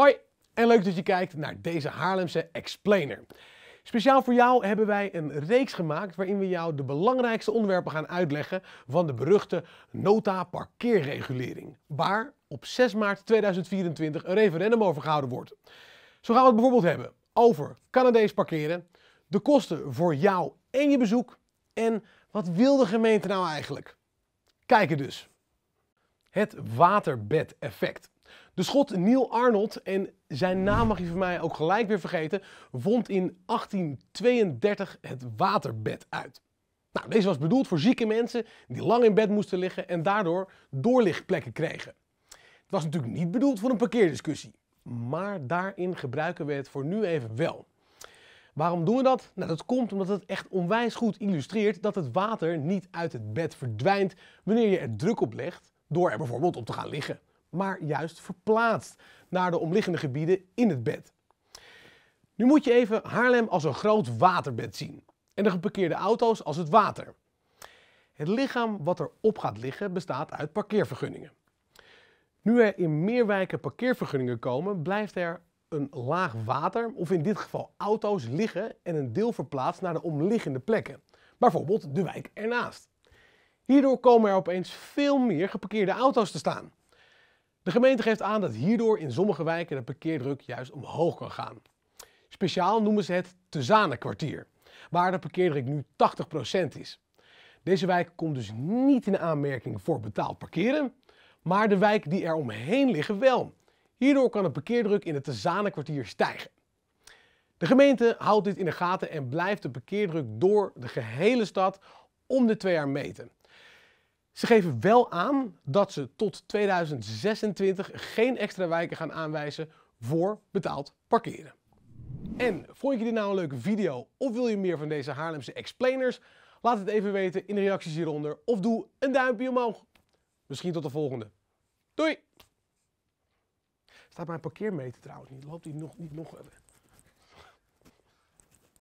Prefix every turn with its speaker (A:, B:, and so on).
A: Hoi en leuk dat je kijkt naar deze Haarlemse Explainer. Speciaal voor jou hebben wij een reeks gemaakt waarin we jou de belangrijkste onderwerpen gaan uitleggen van de beruchte nota parkeerregulering, waar op 6 maart 2024 een referendum over gehouden wordt. Zo gaan we het bijvoorbeeld hebben over Canadees parkeren, de kosten voor jou en je bezoek en wat wil de gemeente nou eigenlijk? Kijken dus. Het waterbedeffect. De dus schot Neil Arnold, en zijn naam mag je van mij ook gelijk weer vergeten, wond in 1832 het waterbed uit. Nou, deze was bedoeld voor zieke mensen die lang in bed moesten liggen en daardoor doorlichtplekken kregen. Het was natuurlijk niet bedoeld voor een parkeerdiscussie, maar daarin gebruiken we het voor nu even wel. Waarom doen we dat? Nou, dat komt omdat het echt onwijs goed illustreert dat het water niet uit het bed verdwijnt wanneer je er druk op legt door er bijvoorbeeld op te gaan liggen maar juist verplaatst naar de omliggende gebieden in het bed. Nu moet je even Haarlem als een groot waterbed zien en de geparkeerde auto's als het water. Het lichaam wat erop gaat liggen bestaat uit parkeervergunningen. Nu er in meer wijken parkeervergunningen komen, blijft er een laag water, of in dit geval auto's, liggen en een deel verplaatst naar de omliggende plekken. Bijvoorbeeld de wijk ernaast. Hierdoor komen er opeens veel meer geparkeerde auto's te staan. De gemeente geeft aan dat hierdoor in sommige wijken de parkeerdruk juist omhoog kan gaan. Speciaal noemen ze het Tezanenkwartier, waar de parkeerdruk nu 80% is. Deze wijk komt dus niet in aanmerking voor betaald parkeren, maar de wijk die er omheen liggen wel. Hierdoor kan de parkeerdruk in het kwartier stijgen. De gemeente houdt dit in de gaten en blijft de parkeerdruk door de gehele stad om de twee jaar meten. Ze geven wel aan dat ze tot 2026 geen extra wijken gaan aanwijzen voor betaald parkeren. En vond je dit nou een leuke video of wil je meer van deze Haarlemse explainers? Laat het even weten in de reacties hieronder of doe een duimpje omhoog. Misschien tot de volgende. Doei! Staat mijn parkeermeter trouwens niet? Loopt die nog niet nog?